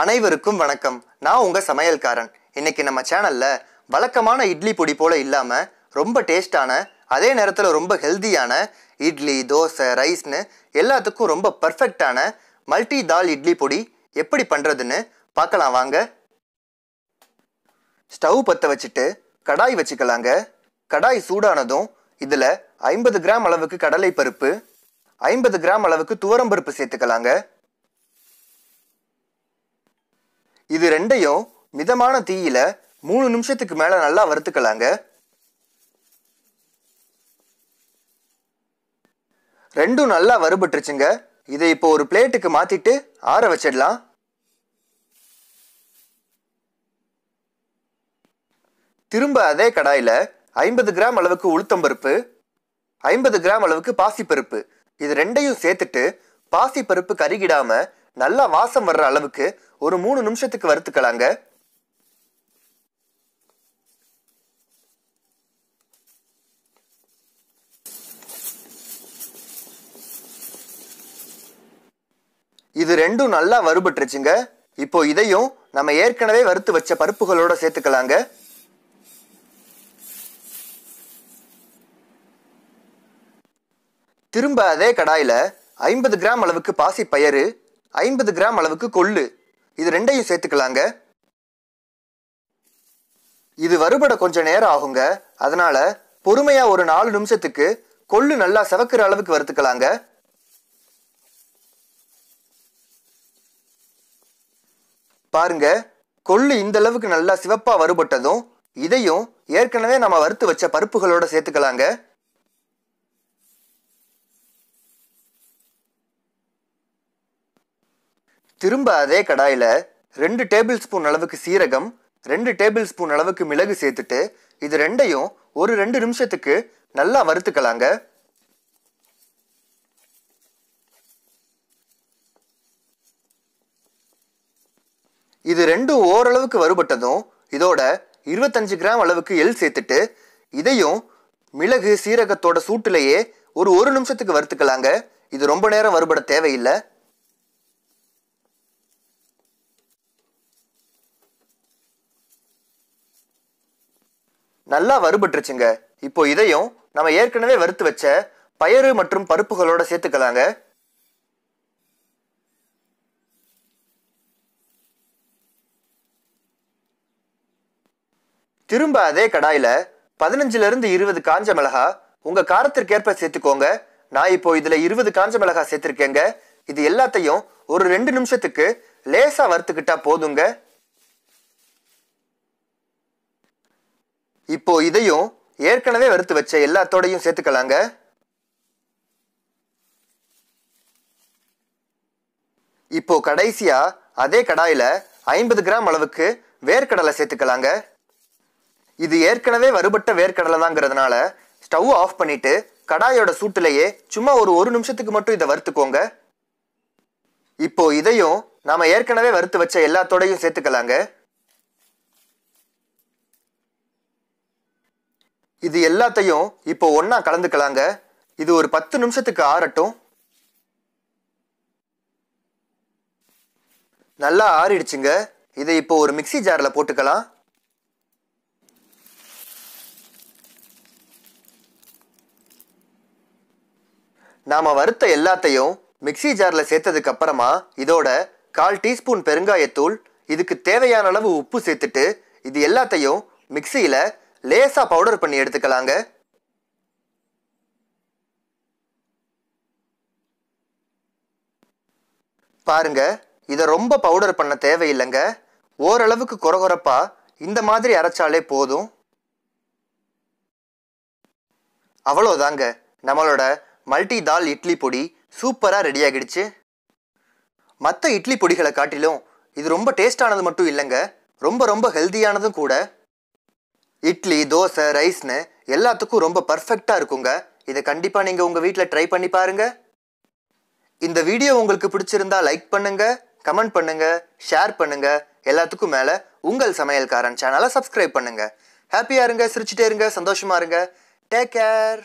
அனைவருக்கும் வணக்கம் நான் உங்கள் சமையல்காரன் இன்னைக்கு நம்ம சேனலில் வழக்கமான இட்லி பொடி போல் இல்லாமல் ரொம்ப டேஸ்டான அதே நேரத்தில் ரொம்ப ஹெல்த்தியான இட்லி தோசை ரைஸ்னு எல்லாத்துக்கும் ரொம்ப பர்ஃபெக்டான மல்டி தால் இட்லி பொடி எப்படி பண்ணுறதுன்னு பார்க்கலாம் வாங்க ஸ்டவ் பற்ற வச்சுட்டு கடாய் வச்சுக்கலாங்க கடாய் சூடானதும் இதில் ஐம்பது கிராம் அளவுக்கு கடலை பருப்பு ஐம்பது கிராம் அளவுக்கு துவரம்பருப்பு சேர்த்துக்கலாங்க இது ரெண்டையும் மிதமான தீயில மூணு நிமிஷத்துக்கு மேல நல்லா வறுத்துக்கலாங்க ரெண்டும் நல்லா வறுபட்டுருச்சுங்க இதை இப்போ ஒரு பிளேட்டுக்கு மாத்திட்டு ஆற வச்சிடலாம் திரும்ப அதே கடாயில் ஐம்பது கிராம் அளவுக்கு உளுத்தம்பருப்பு ஐம்பது கிராம் அளவுக்கு பாசிப்பருப்பு இது ரெண்டையும் சேர்த்துட்டு பாசிப்பருப்பு கருகிடாம நல்லா வாசம் வர்ற அளவுக்கு ஒரு மூணு நிமிஷத்துக்கு வறுத்துக்கலாங்க இது ரெண்டும் நல்லா வறுபட்டுருச்சுங்க இப்போ இதையும் நம்ம ஏற்கனவே வறுத்து வச்ச பருப்புகளோட சேர்த்துக்கலாங்க திரும்ப அதே கடாயில ஐம்பது கிராம் அளவுக்கு பாசி பயிறு ஐம்பது கிராம் அளவுக்கு கொள்ளு இது ரெண்டையும் சேர்த்துக்கலாங்க இது வருபட கொஞ்சம் நேரம் ஆகுங்க அதனால பொறுமையா ஒரு நாலு நிமிஷத்துக்கு கொள்ளு நல்லா செவக்கிற அளவுக்கு வறுத்துக்கலாங்க பாருங்க கொள்ளு இந்த அளவுக்கு நல்லா சிவப்பா வறுபட்டதும் இதையும் ஏற்கனவே நம்ம வறுத்து வச்ச பருப்புகளோட சேர்த்துக்கலாங்க திரும்ப அதே கடாயில் ரெண்டு டேபிள் ஸ்பூன் அளவுக்கு சீரகம் ரெண்டு டேபிள் ஸ்பூன் அளவுக்கு மிளகு சேர்த்துட்டு இது ரெண்டையும் ஒரு ரெண்டு நிமிஷத்துக்கு நல்லா வறுத்துக்கலாங்க இது ரெண்டும் ஓரளவுக்கு வறுபட்டதும் இதோட இருபத்தஞ்சு கிராம் அளவுக்கு எள் சேர்த்துட்டு இதையும் மிளகு சீரகத்தோட சூட்டிலேயே ஒரு ஒரு நிமிஷத்துக்கு வறுத்துக்கலாங்க இது ரொம்ப நேரம் வறுபட தேவையில்லை நல்லா வறுபட்டுருச்சுங்க இப்போ இதையும் நம்ம ஏற்கனவே வறுத்து வச்ச பயறு மற்றும் பருப்புகளோட சேர்த்துக்கலாங்க திரும்ப அதே கடாயில பதினஞ்சுல இருந்து இருபது காஞ்ச மிளகா உங்க காரத்திற்கேற்ப சேர்த்துக்கோங்க நான் இப்போ இதுல இருபது காஞ்ச மிளகா சேர்த்திருக்கேங்க இது எல்லாத்தையும் ஒரு ரெண்டு நிமிஷத்துக்கு லேசா வறுத்துக்கிட்டா போதுங்க இப்போ இதையும் ஏற்கனவே வறுத்து வச்ச எல்லாத்தோடையும் சேர்த்துக்கலாங்க இப்போ கடைசியா அதே கடாயில ஐம்பது கிராம் அளவுக்கு வேர்க்கடலை சேர்த்துக்கலாங்க இது ஏற்கனவே வறுபட்ட வேர்க்கடலை தாங்கிறதுனால ஸ்டவ் ஆஃப் பண்ணிட்டு கடாயோட சூட்டிலேயே சும்மா ஒரு ஒரு நிமிஷத்துக்கு மட்டும் இதை வறுத்துக்கோங்க இப்போ இதையும் நாம ஏற்கனவே வறுத்து வச்ச எல்லாத்தோடையும் சேர்த்துக்கலாங்க இது எல்லாத்தையும் இப்போ ஒன்றா கலந்துக்கலாங்க இது ஒரு பத்து நிமிஷத்துக்கு ஆறட்டும் நல்லா ஆறிடுச்சுங்க இதை இப்போ ஒரு மிக்சி ஜாரில் போட்டுக்கலாம் நாம் வறுத்த எல்லாத்தையும் மிக்சி ஜாரில் சேர்த்ததுக்கு அப்புறமா இதோட கால் டீஸ்பூன் பெருங்காயத்தூள் இதுக்கு தேவையான அளவு உப்பு சேர்த்துட்டு இது எல்லாத்தையும் மிக்சியில் லேசாக பவுடர் பண்ணி எடுத்துக்கலாங்க பாருங்க இதை ரொம்ப பவுடர் பண்ண தேவையில்லைங்க ஓரளவுக்கு குறகுறப்பாக இந்த மாதிரி அரைச்சாலே போதும் அவ்வளோதாங்க நம்மளோட மல்டி தால் இட்லி பொடி சூப்பராக ரெடி ஆகிடுச்சு மற்ற இட்லி பொடிகளை காட்டிலும் இது ரொம்ப டேஸ்டானது மட்டும் இல்லைங்க ரொம்ப ரொம்ப ஹெல்த்தியானதும் கூட இட்லி தோசை ரைஸ்னு எல்லாத்துக்கும் ரொம்ப பர்ஃபெக்டாக இருக்குங்க இதை கண்டிப்பாக நீங்கள் உங்கள் வீட்டில் ட்ரை பண்ணி பாருங்கள் இந்த வீடியோ உங்களுக்கு பிடிச்சிருந்தா லைக் பண்ணுங்கள் கமெண்ட் பண்ணுங்கள் ஷேர் பண்ணுங்கள் எல்லாத்துக்கும் மேலே உங்கள் சமையல்காரன் சேனலை சப்ஸ்கிரைப் பண்ணுங்கள் ஹாப்பியாக இருங்க சிரிச்சுட்டே இருங்க சந்தோஷமாக இருங்க டேக் கேர்